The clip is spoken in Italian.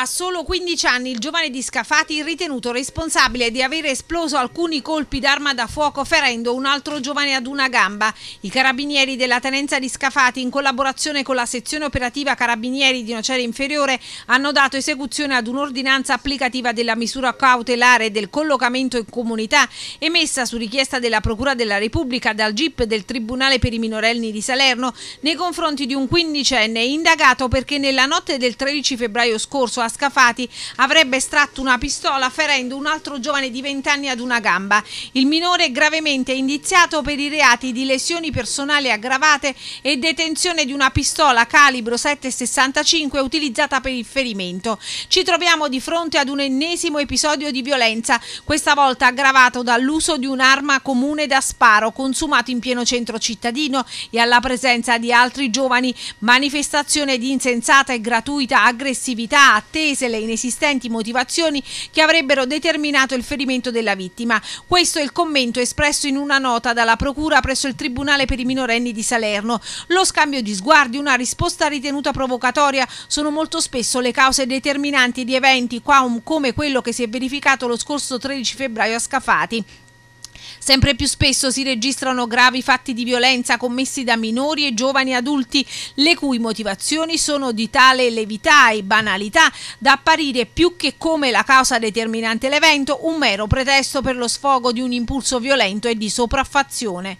A solo 15 anni il giovane di Scafati, ritenuto responsabile di aver esploso alcuni colpi d'arma da fuoco ferendo un altro giovane ad una gamba. I carabinieri della tenenza di Scafati, in collaborazione con la sezione operativa Carabinieri di Nocera Inferiore, hanno dato esecuzione ad un'ordinanza applicativa della misura cautelare del collocamento in comunità emessa su richiesta della Procura della Repubblica dal GIP del Tribunale per i minorelli di Salerno nei confronti di un quindicenne indagato perché nella notte del 13 febbraio scorso a Nicola Scafati avrebbe estratto una pistola ferendo un altro giovane di 20 anni ad una gamba. Il minore è gravemente indiziato per i reati di lesioni personali aggravate e detenzione di una pistola calibro 7,65 utilizzata per il ferimento. Ci troviamo di fronte ad un ennesimo episodio di violenza, questa volta aggravato dall'uso di un'arma comune da sparo consumato in pieno centro cittadino e alla presenza di altri giovani, manifestazione di insensata e gratuita aggressività attesa attese le inesistenti motivazioni che avrebbero determinato il ferimento della vittima. Questo è il commento espresso in una nota dalla Procura presso il Tribunale per i minorenni di Salerno. Lo scambio di sguardi, una risposta ritenuta provocatoria, sono molto spesso le cause determinanti di eventi qua come quello che si è verificato lo scorso 13 febbraio a Scafati. Sempre più spesso si registrano gravi fatti di violenza commessi da minori e giovani adulti, le cui motivazioni sono di tale levità e banalità da apparire più che come la causa determinante l'evento un mero pretesto per lo sfogo di un impulso violento e di sopraffazione.